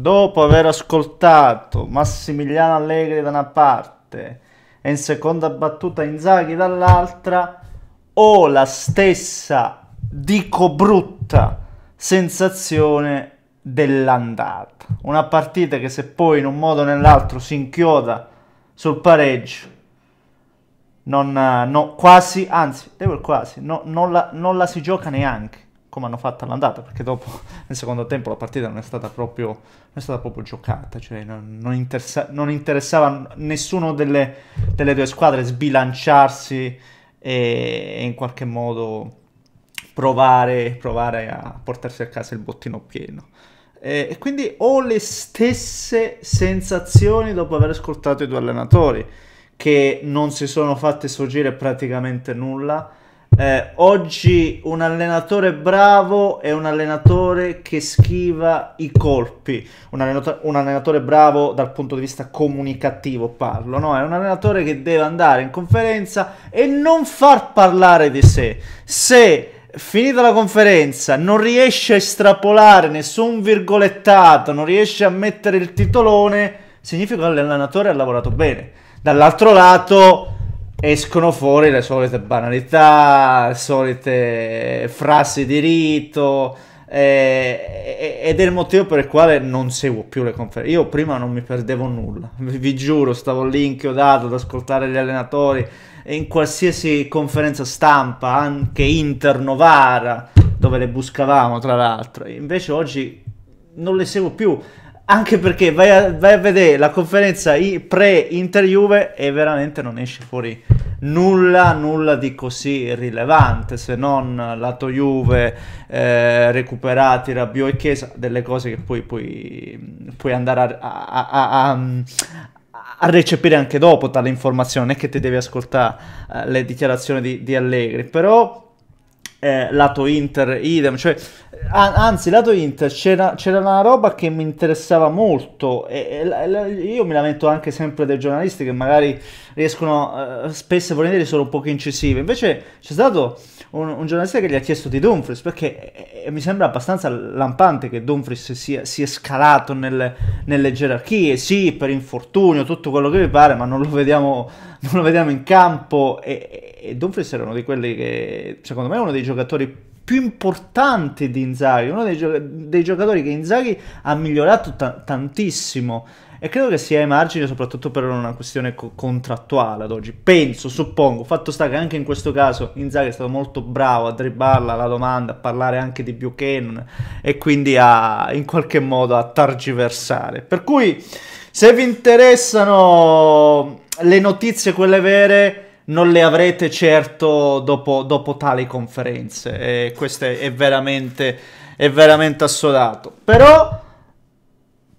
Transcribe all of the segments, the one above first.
Dopo aver ascoltato Massimiliano Allegri da una parte e in seconda battuta Inzaghi dall'altra, ho la stessa, dico brutta, sensazione dell'andata. Una partita che se poi in un modo o nell'altro si inchioda sul pareggio, non, eh, no, quasi, anzi, devo quasi, no, non, la, non la si gioca neanche come hanno fatto all'andata, perché dopo nel secondo tempo la partita non è stata proprio, non è stata proprio giocata, cioè non, non, interessa, non interessava nessuno delle, delle, due squadre sbilanciarsi e, e in qualche modo provare, provare, a portarsi a casa il bottino pieno. E, e quindi ho le stesse sensazioni dopo aver ascoltato i due allenatori, che non si sono fatte sfuggire praticamente nulla eh, oggi un allenatore bravo è un allenatore che schiva i colpi, un, allenato- un allenatore bravo dal punto di vista comunicativo parlo, no? È un allenatore che deve andare in conferenza e non far parlare di sé. Se finita la conferenza, non riesce a estrapolare nessun virgolettato, non riesce a mettere il titolone, significa che l'allenatore ha lavorato bene. Dall'altro lato, escono fuori le solite banalità, le solite frasi di rito. Eh, ed è il motivo per il quale non seguo più le conferenze. Io prima non mi perdevo nulla, vi, vi giuro, stavo lì inchiodato ad ascoltare gli allenatori in qualsiasi conferenza stampa, anche internovara, dove le buscavamo tra l'altro. Invece oggi non le seguo più. Anche perché vai a, vai a vedere la conferenza pre-Inter-Juve e veramente non esce fuori nulla, nulla di così rilevante se non lato Juve, eh, recuperati Rabiot e Chiesa, delle cose che poi puoi, puoi andare a, a, a, a, recepire anche dopo tale informazione, non è che ti devi ascoltare eh, le dichiarazioni di, di Allegri, però eh, lato Inter idem, cioè, an- anzi lato Inter c'era, c'era, una roba che mi interessava molto e, e, e, io mi lamento anche sempre dei giornalisti che magari riescono eh, spesso e volentieri solo un po' incisivi, invece c'è stato un, un, giornalista che gli ha chiesto di Dumfries, perché eh, eh mi sembra abbastanza lampante che Dumfries sia, sia scalato nel, nelle gerarchie, sì, per infortunio, tutto quello che vi pare, ma non lo vediamo, non lo vediamo in campo e, e Dumfries era uno di quelli che, secondo me, è uno dei giocatori più importante di Inzaghi, uno dei, gioc- dei giocatori che Inzaghi ha migliorato ta- tantissimo e credo che sia ai margini soprattutto per una questione co- contrattuale ad oggi. Penso, suppongo, fatto sta che anche in questo caso Inzaghi è stato molto bravo a dribbarla la domanda, a parlare anche di Buchanan e quindi a in qualche modo a targiversare. Per cui se vi interessano le notizie quelle vere non le avrete certo dopo, dopo tali conferenze. E questo è, è veramente, è veramente assodato. Però...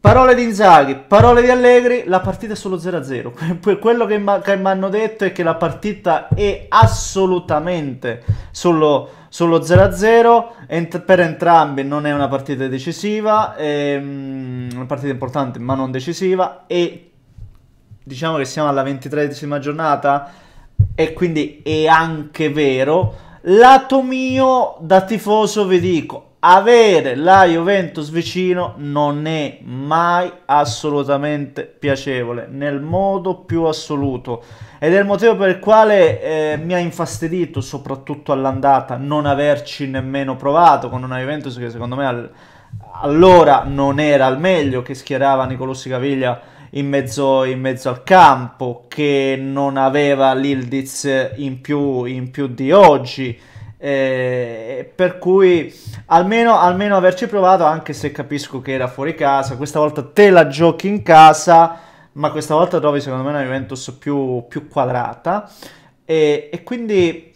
Parole di Inzaghi, parole di Allegri, la partita è solo 0-0. Quello che mi hanno detto è che la partita è assolutamente solo, 0-0. Ent per entrambi non è una partita decisiva, è ehm, una partita importante ma non decisiva. E diciamo che siamo alla ventitresima giornata e quindi è anche vero. Lato mio, da tifoso, vi dico, avere la Juventus vicino non è mai assolutamente piacevole, nel modo più assoluto. Ed è il motivo per il quale eh, mi ha infastidito, soprattutto all'andata, non averci nemmeno provato con una Juventus che secondo me al allora non era al meglio, che schierava Nicolò Sicaviglia in mezzo, in mezzo al campo, che non aveva l'Ildiz in più, in più di oggi. Eh, per cui almeno, almeno averci provato, anche se capisco che era fuori casa, questa volta te la giochi in casa, ma questa volta trovi secondo me una Juventus più, più quadrata. E, e quindi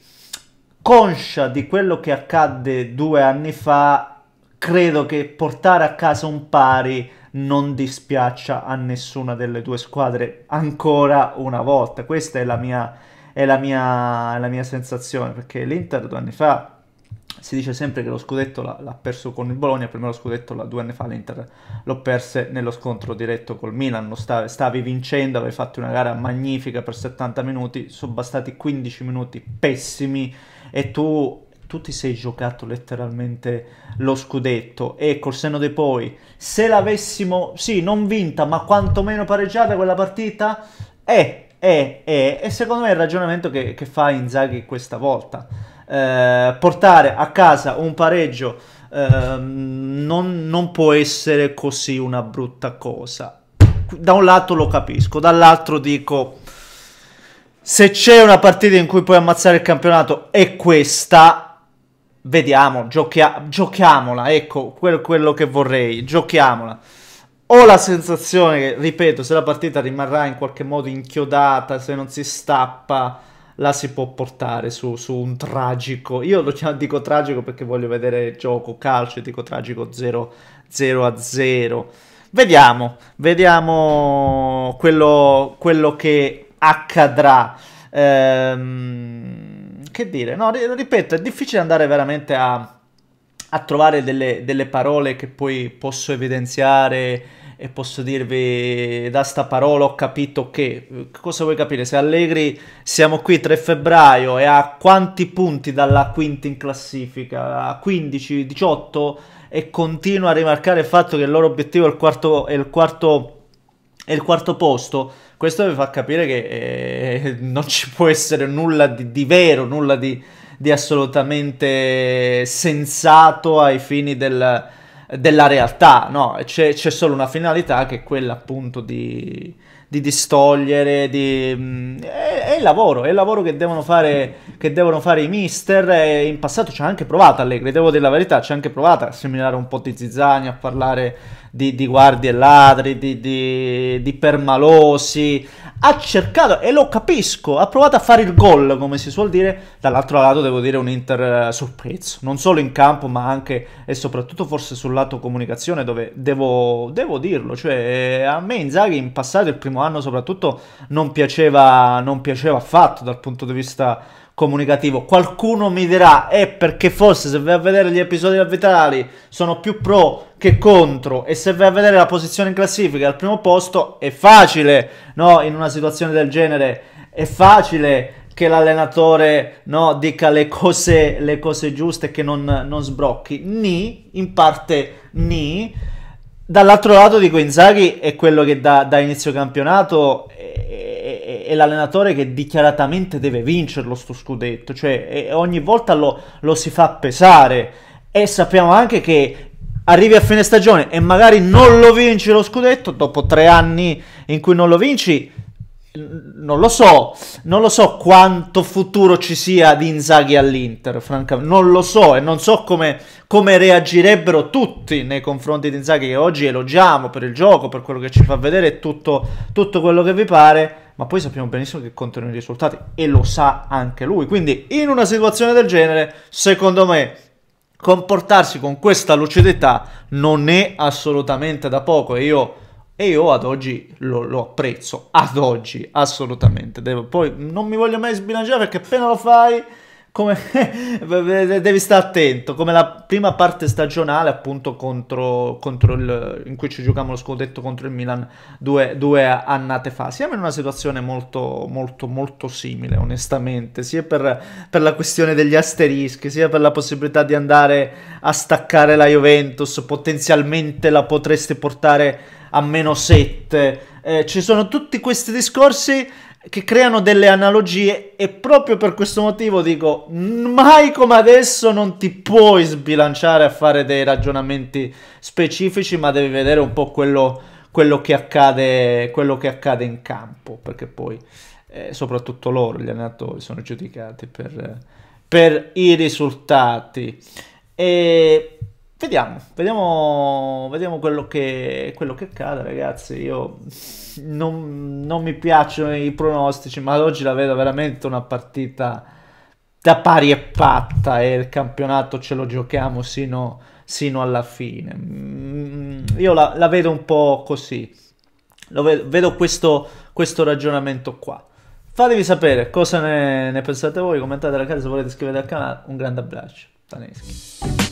conscia di quello che accadde due anni fa, credo che portare a casa un pari non dispiaccia a nessuna delle due squadre ancora una volta. Questa è la mia, è la mia, la mia sensazione, perché l'Inter due anni fa si dice sempre che lo scudetto l'ha, perso con il Bologna, per me lo scudetto due anni fa l'Inter l'ho perso nello scontro diretto col Milan, stavi, stavi, vincendo, avevi fatto una gara magnifica per 70 minuti, sono bastati 15 minuti pessimi e tu tu ti sei giocato letteralmente lo scudetto e col senno dei poi, se l'avessimo, sì, non vinta, ma quantomeno pareggiata quella partita, è, è, è, e secondo me il ragionamento che, che fa Inzaghi questa volta. Eh, portare a casa un pareggio eh, non, non può essere così una brutta cosa. Da un lato lo capisco, dall'altro dico... Se c'è una partita in cui puoi ammazzare il campionato è questa, Vediamo, giochia- giochiamola, ecco quello, quello che vorrei, giochiamola. Ho la sensazione che, ripeto, se la partita rimarrà in qualche modo inchiodata, se non si stappa, la si può portare su, su un tragico. Io lo dico tragico perché voglio vedere gioco, calcio, dico tragico 0, 0 0. Vediamo, vediamo quello, quello che accadrà. Ehm che dire, no, ripeto, è difficile andare veramente a, a trovare delle, delle, parole che poi posso evidenziare e posso dirvi da sta parola ho capito che cosa vuoi capire se Allegri siamo qui 3 febbraio e a quanti punti dalla quinta in classifica a 15 18 e continua a rimarcare il fatto che il loro obiettivo è il quarto, è il quarto e il quarto posto, questo vi fa capire che eh, non ci può essere nulla di, di vero, nulla di, di assolutamente sensato ai fini del, della realtà, no? C'è, c'è solo una finalità che è quella appunto di, di distogliere, di... Mm, è, è, il lavoro, è il lavoro che devono fare, che devono fare i mister. E in passato ci ha anche provato Allegri, devo dire la verità, ci ha anche provato a seminare un po' di zizzani, a parlare di, di guardie e ladri, di, di, di permalosi, ha cercato, e lo capisco, ha provato a fare il gol, come si suol dire. Dall'altro lato devo dire un Inter eh, sorpreso, non solo in campo ma anche e soprattutto forse sul lato comunicazione dove devo, devo dirlo, cioè eh, a me Inzaghi in passato, il primo anno soprattutto, non piaceva, non piaceva affatto dal punto di vista comunicativo. Qualcuno mi dirà, è eh, perché forse se vai a vedere gli episodi arbitrali sono più pro che contro e se vai a vedere la posizione in classifica al primo posto è facile, no? In una situazione del genere è facile che l'allenatore no, dica le cose, le cose giuste che non, non sbrocchi. Ni, in parte ni. Dall'altro lato di Quinzaghi è quello che da, da inizio campionato è, è l'allenatore che dichiaratamente deve vincerlo sto scudetto, cioè ogni volta lo, lo si fa pesare e sappiamo anche che arrivi a fine stagione e magari non lo vinci lo scudetto, dopo tre anni in cui non lo vinci non lo so, non lo so quanto futuro ci sia di Inzaghi all'Inter, francamente, non lo so e non so come, come, reagirebbero tutti nei confronti di Inzaghi che oggi elogiamo per il gioco, per quello che ci fa vedere e tutto, tutto quello che vi pare, ma poi sappiamo benissimo che contano i risultati e lo sa anche lui, quindi in una situazione del genere, secondo me, comportarsi con questa lucidità non è assolutamente da poco e io e io ad oggi lo, lo, apprezzo, ad oggi assolutamente. Devo, poi non mi voglio mai sbilanciare perché appena lo fai, come, devi stare attento. Come la prima parte stagionale, appunto, contro, contro il, in cui ci giochiamo lo scudetto contro il Milan due, due, annate fa. Siamo in una situazione molto, molto, molto simile, onestamente, sia per, per la questione degli asterischi, sia per la possibilità di andare a staccare la Juventus. Potenzialmente la potresti portare a meno 7. Eh, ci sono tutti questi discorsi che creano delle analogie e proprio per questo motivo dico mai come adesso non ti puoi sbilanciare a fare dei ragionamenti specifici ma devi vedere un po' quello, quello, che, accade, quello che, accade, in campo perché poi eh, soprattutto loro gli allenatori sono giudicati per, per i risultati e Vediamo, vediamo, vediamo quello, che, quello che accade, ragazzi. Io non, non, mi piacciono i pronostici, ma ad oggi la vedo veramente una partita da pari e patta e il campionato ce lo giochiamo sino, sino alla fine. Mm, io la, la, vedo un po' così, vedo, vedo questo, questo ragionamento qua. Fatemi sapere cosa ne, ne pensate voi, commentate la casa se volete iscrivervi al canale, un grande abbraccio, Taneschi.